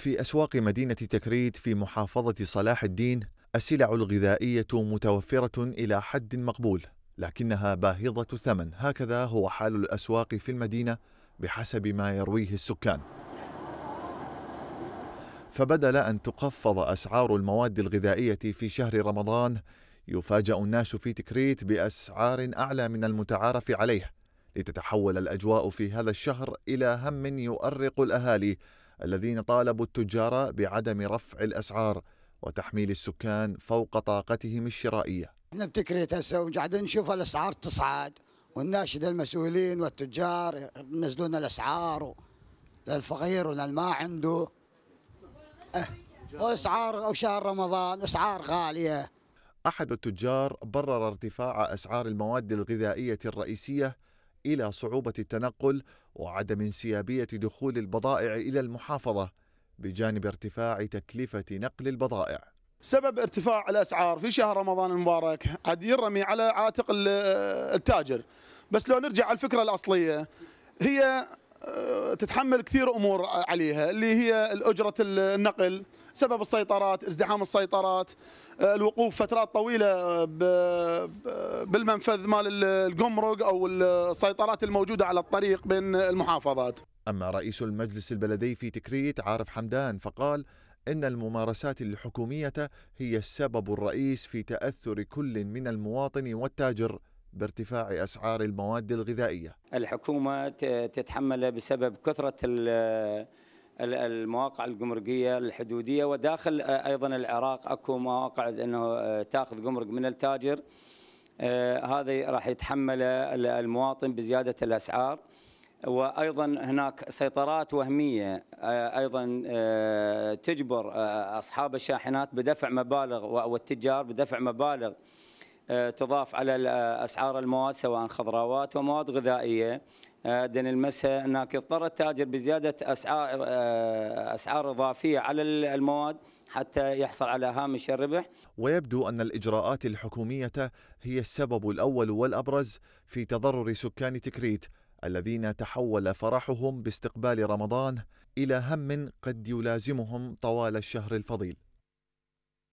في أسواق مدينة تكريت في محافظة صلاح الدين السلع الغذائية متوفرة إلى حد مقبول لكنها باهظة الثمن هكذا هو حال الأسواق في المدينة بحسب ما يرويه السكان فبدل أن تخفض أسعار المواد الغذائية في شهر رمضان يفاجأ الناس في تكريت بأسعار أعلى من المتعارف عليه لتتحول الأجواء في هذا الشهر إلى هم يؤرق الأهالي الذين طالبوا التجار بعدم رفع الأسعار وتحميل السكان فوق طاقتهم الشرائية احنا بتكريت هسه وقاعدين نشوف الأسعار تصعد والناشد المسؤولين والتجار ينزلون الأسعار للفقير وللما عنده أه. واسعار او شهر رمضان اسعار غاليه احد التجار برر ارتفاع اسعار المواد الغذائيه الرئيسيه الى صعوبه التنقل وعدم انسيابية دخول البضائع إلى المحافظة بجانب ارتفاع تكلفة نقل البضائع سبب ارتفاع الاسعار في شهر رمضان المبارك عاد يرمي على عاتق التاجر بس لو نرجع على الفكره الاصليه هي آه، تتحمل كثير امور عليها اللي هي اجره النقل سبب السيطرات ازدحام السيطرات آه، الوقوف فترات طويله آه، آه، بالمنفذ مال الجمرك او السيطرات الموجوده على الطريق بين المحافظات اما رئيس المجلس البلدي في تكريت عارف حمدان فقال ان الممارسات الحكوميه هي السبب الرئيس في تاثر كل من المواطن والتاجر بارتفاع اسعار المواد الغذائيه. الحكومه تتحمل بسبب كثره المواقع الجمركيه الحدوديه وداخل آه، ايضا العراق اكو مواقع انه آه، تاخذ جمرك من التاجر آه، هذا راح يتحمله المواطن بزياده الاسعار وايضا هناك سيطرات وهميه ايضا تجبر اصحاب الشاحنات بدفع مبالغ والتجار بدفع مبالغ آه، تضاف على آه، اسعار المواد سواء خضروات ومواد غذائيه آه، دين المسها هناك اضطر التاجر بزياده اسعار اسعار اضافيه على المواد حتى يحصل على هامش الربح ويبدو أن الإجراءات الحكومية هي السبب الأول والأبرز في تضرر سكان تكريت الذين تحول فرحهم باستقبال رمضان إلى هم قد يلازمهم طوال الشهر الفضيل